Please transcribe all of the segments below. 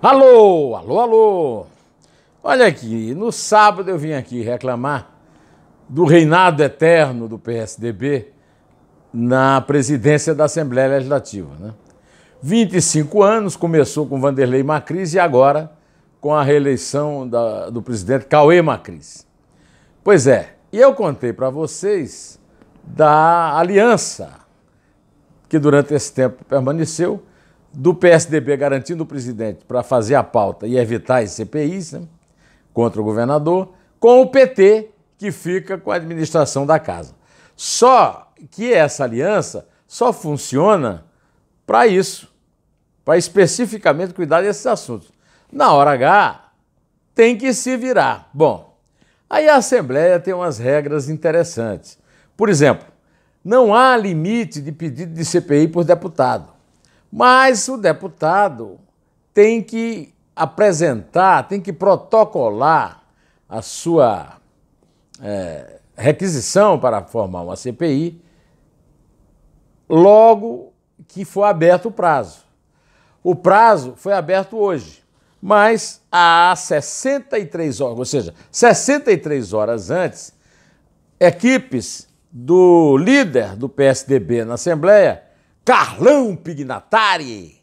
Alô, alô, alô. Olha aqui, no sábado eu vim aqui reclamar do reinado eterno do PSDB na presidência da Assembleia Legislativa. Né? 25 anos, começou com Vanderlei Macris e agora com a reeleição da, do presidente Cauê Macris. Pois é, e eu contei para vocês da aliança que durante esse tempo permaneceu do PSDB garantindo o presidente para fazer a pauta e evitar as CPIs né, contra o governador, com o PT que fica com a administração da casa. Só que essa aliança só funciona para isso, para especificamente cuidar desses assuntos. Na hora H, tem que se virar. Bom, aí a Assembleia tem umas regras interessantes. Por exemplo, não há limite de pedido de CPI por deputado. Mas o deputado tem que apresentar, tem que protocolar a sua é, requisição para formar uma CPI logo que for aberto o prazo. O prazo foi aberto hoje, mas há 63 horas, ou seja, 63 horas antes, equipes do líder do PSDB na Assembleia Carlão Pignatari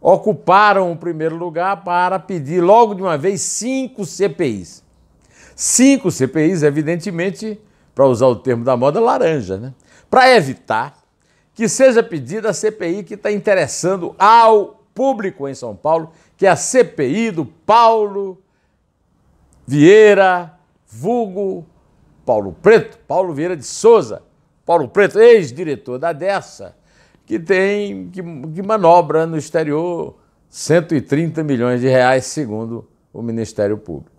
ocuparam o primeiro lugar para pedir logo de uma vez cinco CPIs. Cinco CPIs, evidentemente, para usar o termo da moda, laranja, né? Para evitar que seja pedida a CPI que está interessando ao público em São Paulo, que é a CPI do Paulo Vieira, vulgo Paulo Preto, Paulo Vieira de Souza, Paulo Preto, ex-diretor da Dessa que tem que, que manobra no exterior 130 milhões de reais, segundo o Ministério Público.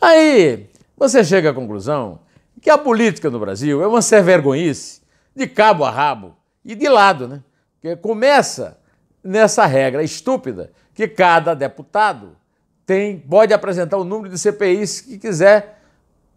Aí você chega à conclusão que a política no Brasil é uma servergonhice de cabo a rabo e de lado, né? Porque começa nessa regra estúpida que cada deputado tem pode apresentar o número de CPIs que quiser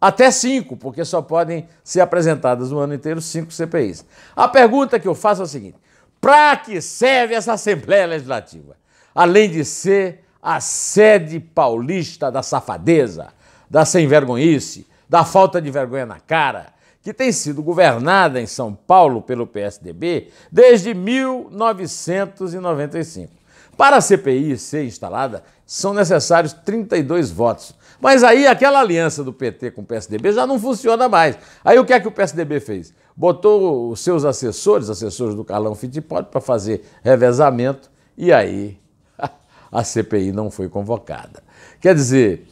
até cinco, porque só podem ser apresentadas no ano inteiro cinco CPIs. A pergunta que eu faço é a seguinte: para que serve essa Assembleia Legislativa? Além de ser a sede paulista da safadeza, da sem-vergonhice, da falta de vergonha na cara, que tem sido governada em São Paulo pelo PSDB desde 1995. Para a CPI ser instalada, são necessários 32 votos. Mas aí aquela aliança do PT com o PSDB já não funciona mais. Aí o que é que o PSDB fez? botou os seus assessores, assessores do Carlão Fittipaldi, para fazer revezamento e aí a CPI não foi convocada. Quer dizer,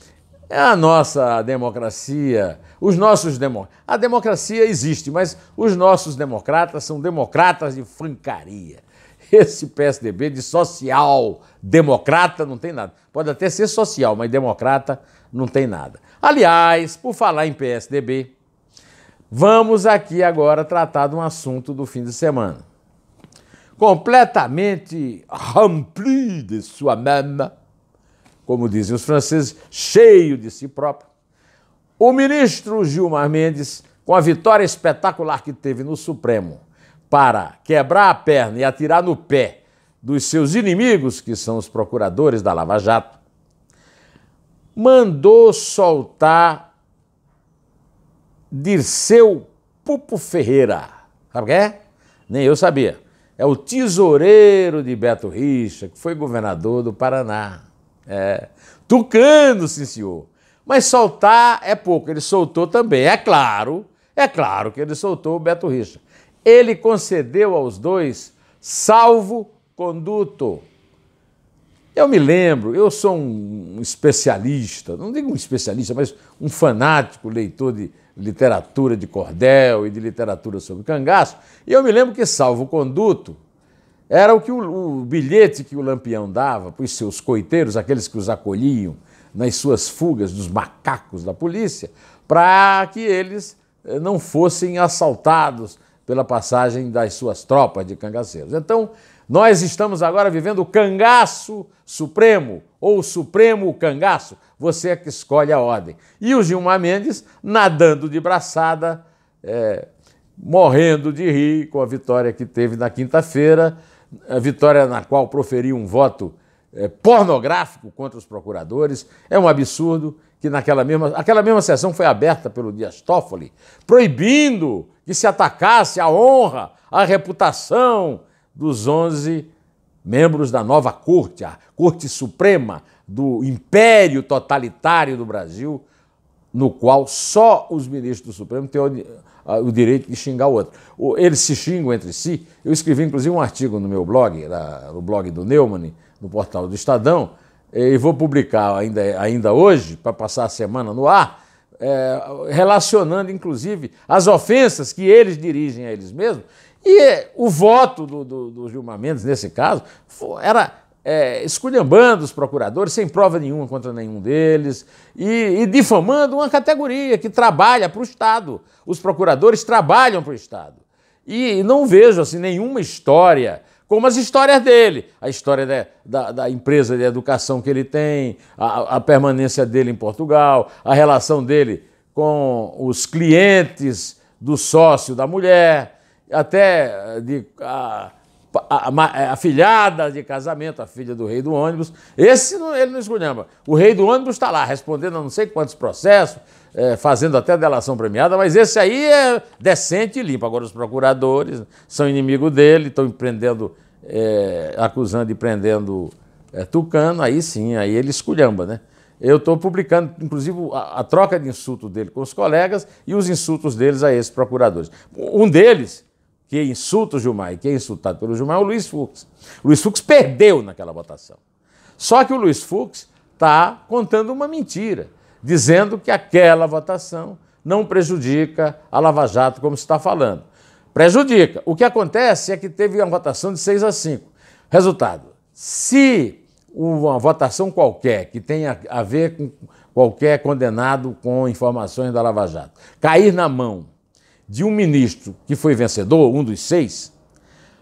é a nossa democracia, os nossos democratas. A democracia existe, mas os nossos democratas são democratas de francaria. Esse PSDB de social democrata não tem nada. Pode até ser social, mas democrata não tem nada. Aliás, por falar em PSDB, Vamos aqui agora tratar de um assunto do fim de semana. Completamente rempli de sua même, como dizem os franceses, cheio de si próprio, o ministro Gilmar Mendes, com a vitória espetacular que teve no Supremo para quebrar a perna e atirar no pé dos seus inimigos, que são os procuradores da Lava Jato, mandou soltar Dirceu Pupo Ferreira. Sabe quem é? Nem eu sabia. É o tesoureiro de Beto Richa, que foi governador do Paraná. É. Tucano, sim senhor. Mas soltar é pouco, ele soltou também. É claro, é claro que ele soltou o Beto Richa. Ele concedeu aos dois salvo conduto. Eu me lembro, eu sou um especialista, não digo um especialista, mas um fanático leitor de literatura de cordel e de literatura sobre cangaço, e eu me lembro que Salvo Conduto era o que o, o bilhete que o Lampião dava para os seus coiteiros, aqueles que os acolhiam nas suas fugas dos macacos da polícia, para que eles eh, não fossem assaltados pela passagem das suas tropas de cangaceiros. Então, nós estamos agora vivendo o cangaço supremo, ou o supremo cangaço, você é que escolhe a ordem. E o Gilmar Mendes nadando de braçada, é, morrendo de rir com a vitória que teve na quinta-feira, a vitória na qual proferiu um voto é, pornográfico contra os procuradores. É um absurdo que naquela mesma, aquela mesma sessão foi aberta pelo Dias Toffoli, proibindo que se atacasse a honra, a reputação, dos onze membros da nova corte, a Corte Suprema do Império Totalitário do Brasil, no qual só os ministros do Supremo têm o direito de xingar o outro. Eles se xingam entre si. Eu escrevi, inclusive, um artigo no meu blog, no blog do Neumann, no portal do Estadão, eh, e vou publicar ainda, ainda hoje, para passar a semana no ar, é, relacionando, inclusive, as ofensas que eles dirigem a eles mesmos e o voto do, do, do Gilmar Mendes, nesse caso, era é, esculhambando os procuradores, sem prova nenhuma contra nenhum deles, e, e difamando uma categoria que trabalha para o Estado. Os procuradores trabalham para o Estado. E não vejo assim, nenhuma história como as histórias dele, a história da, da, da empresa de educação que ele tem, a, a, permanência dele em Portugal, a relação dele com os clientes do sócio da mulher, até de a, a, a, a, filhada de casamento, a filha do rei do ônibus. Esse não, ele não esculhamba. O rei do ônibus está lá respondendo a não sei quantos processos, é, fazendo até delação premiada, mas esse aí é decente e limpo. Agora os procuradores são inimigo dele, estão prendendo, é, acusando e prendendo é, Tucano, aí sim, aí ele esculhamba, né? Eu estou publicando, inclusive, a, a, troca de insulto dele com os colegas e os insultos deles a esses procuradores. Um deles que insulta o Gilmar e que é insultado pelo Gilmar é o Luiz Fux. O Luiz Fux perdeu naquela votação. Só que o Luiz Fux está contando uma mentira, dizendo que aquela votação não prejudica a Lava Jato, como se está falando. Prejudica. O que acontece é que teve uma votação de 6 a 5. Resultado: se uma votação qualquer que tenha a ver com qualquer condenado com informações da Lava Jato cair na mão de um ministro que foi vencedor, um dos seis,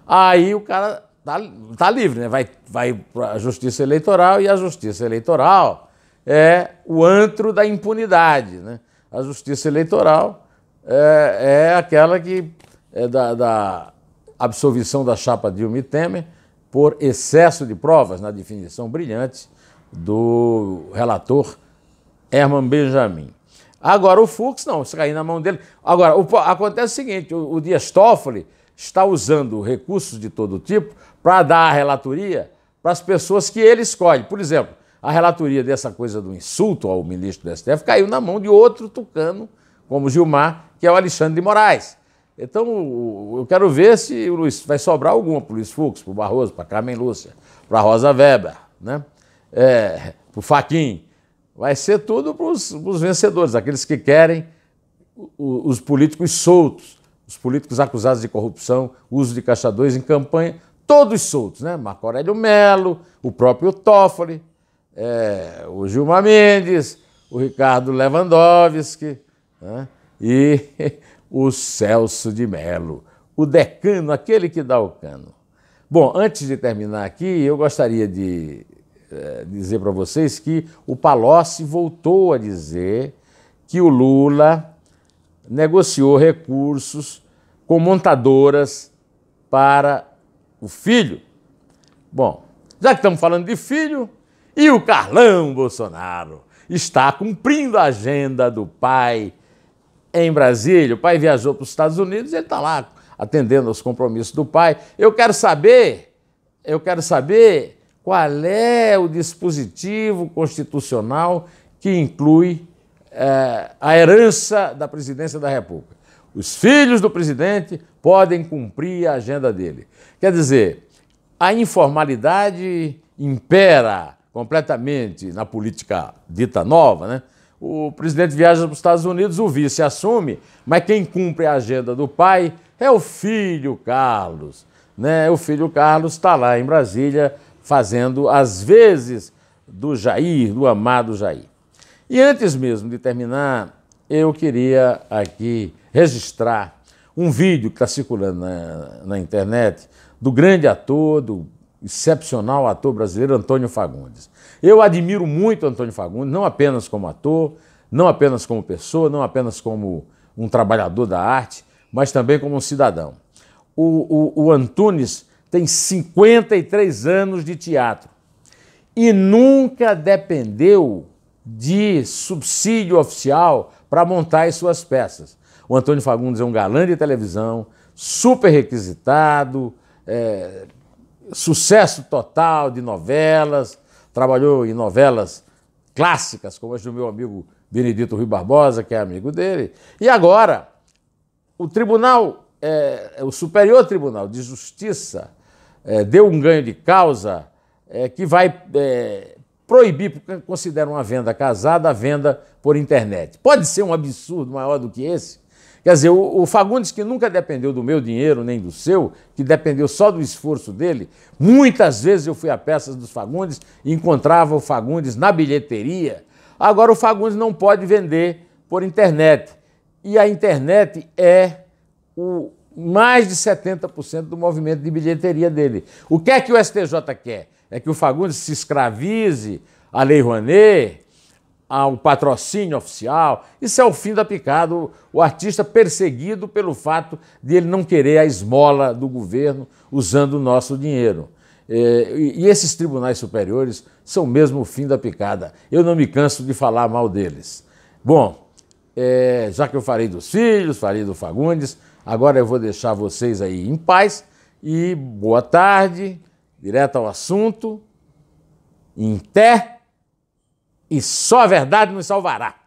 aí o cara tá, tá livre, né? Vai, vai para a justiça eleitoral e a justiça eleitoral é o antro da impunidade, né? A justiça eleitoral é, é aquela que é da, da absolvição da chapa Dilma e Temer por excesso de provas, na definição brilhante do relator Herman Benjamin. Agora, o Fux, não, isso cair na mão dele. Agora, o, acontece o seguinte: o, o Dias Toffoli está usando recursos de todo tipo para dar a relatoria para as pessoas que ele escolhe. Por exemplo, a relatoria dessa coisa do insulto ao ministro do STF caiu na mão de outro tucano, como Gilmar, que é o Alexandre de Moraes. Então, eu quero ver se o Luiz vai sobrar alguma para o Luiz Fux, para o Barroso, para Carmen Lúcia, para a Rosa Weber, né? É, para o Faquim vai ser tudo para os vencedores, aqueles que querem os, políticos soltos, os políticos acusados de corrupção, uso de caixa dois em campanha, todos soltos, né? Marco Aurélio Melo, o próprio Toffoli, é, o Gilmar Mendes, o Ricardo Lewandowski né? e o Celso de Melo, o decano, aquele que dá o cano. Bom, antes de terminar aqui, eu gostaria de eh, dizer para vocês que o Palocci voltou a dizer que o Lula negociou recursos com montadoras para o filho. Bom, já que estamos falando de filho, e o Carlão Bolsonaro está cumprindo a agenda do pai em Brasília. O pai viajou para os Estados Unidos, e ele está lá atendendo aos compromissos do pai. Eu quero saber, eu quero saber qual é o dispositivo constitucional que inclui eh, a herança da presidência da República. Os filhos do presidente podem cumprir a agenda dele. Quer dizer, a informalidade impera completamente na política dita nova, né? O presidente viaja para os Estados Unidos, o vice assume, mas quem cumpre a agenda do pai é o filho Carlos. Né? O filho Carlos está lá em Brasília fazendo às vezes do Jair, do amado Jair. E antes mesmo de terminar, eu queria aqui registrar um vídeo que está circulando na, na internet do grande ator, do excepcional ator brasileiro Antônio Fagundes. Eu admiro muito Antônio Fagundes, não apenas como ator, não apenas como pessoa, não apenas como um trabalhador da arte, mas também como um cidadão. O, o, o Antunes tem 53 anos de teatro e nunca dependeu de subsídio oficial para montar as suas peças. O Antônio Fagundes é um galã de televisão, super requisitado, é, sucesso total de novelas, trabalhou em novelas clássicas, como as do meu amigo Benedito Rui Barbosa, que é amigo dele. E agora, o Tribunal, é, o Superior Tribunal de Justiça é, deu um ganho de causa é, que vai é, proibir, porque considera uma venda casada, a venda por internet. Pode ser um absurdo maior do que esse? Quer dizer, o, Fagundes, que nunca dependeu do meu dinheiro nem do seu, que dependeu só do esforço dele, muitas vezes eu fui a peças dos Fagundes e encontrava o Fagundes na bilheteria. Agora o Fagundes não pode vender por internet. E a internet é o, mais de 70% do movimento de bilheteria dele. O que é que o STJ quer? É que o Fagundes se escravize à Lei Rouanet, ao patrocínio oficial. Isso é o fim da picada. O, artista perseguido pelo fato de ele não querer a esmola do governo usando o nosso dinheiro. É, e, esses tribunais superiores são mesmo o fim da picada. Eu não me canso de falar mal deles. Bom, é, já que eu falei dos filhos, falei do Fagundes. Agora eu vou deixar vocês aí em paz e boa tarde, direto ao assunto, em pé e só a verdade nos salvará.